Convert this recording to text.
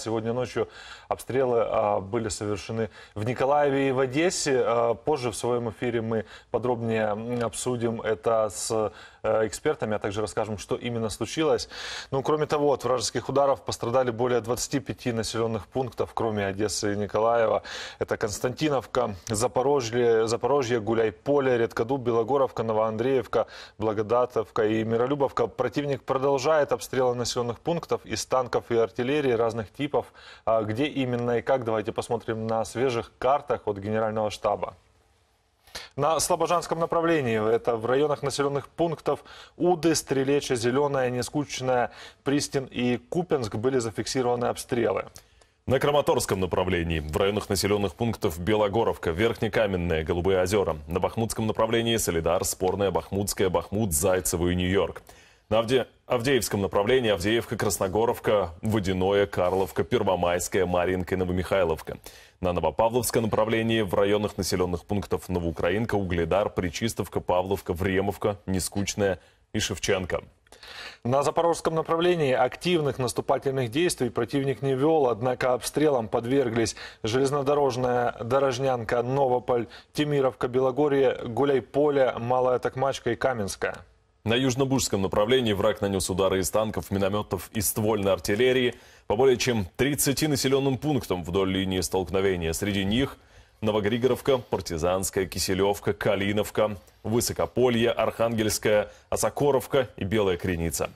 Сегодня ночью обстрелы а, были совершены в Николаеве и в Одессе. А, позже в своем эфире мы подробнее обсудим это с э, экспертами, а также расскажем, что именно случилось. Ну, кроме того, от вражеских ударов пострадали более 25 населенных пунктов, кроме Одессы и Николаева. Это Константиновка, Запорожье, Запорожье Гуляйполе, Редкоду, Белогоровка, Новоандреевка, Благодатовка и Миролюбовка. Противник продолжает обстрелы населенных пунктов из танков и артиллерии разных типов типов. А, где именно и как? Давайте посмотрим на свежих картах от Генерального штаба. На Слобожанском направлении, это в районах населенных пунктов Уды, Стрелеча, Зеленая, Нескучная, Пристин и Купенск были зафиксированы обстрелы. На Краматорском направлении, в районах населенных пунктов Белогоровка, Верхнекаменная, Голубые озера. На Бахмутском направлении Солидар, Спорная, Бахмутская, Бахмут, Зайцево Нью-Йорк. На Авде... Авдеевском направлении Авдеевка, Красногоровка, Водяное, Карловка, Первомайская, Маринка и Новомихайловка. На Новопавловском направлении в районах населенных пунктов Новоукраинка, Угледар, Причистовка, Павловка, Времовка, Нескучная и Шевченко. На запорожском направлении активных наступательных действий противник не вел, однако обстрелам подверглись железнодорожная Дорожнянка, Новополь, Тимировка, Белогорье, Гуляйполе, Малая Токмачка и Каменская. На южнобужском направлении враг нанес удары из танков, минометов и ствольной артиллерии по более чем 30 населенным пунктам вдоль линии столкновения. Среди них Новогригоровка, Партизанская, Киселевка, Калиновка, Высокополье, Архангельская, Осокоровка и Белая Креница.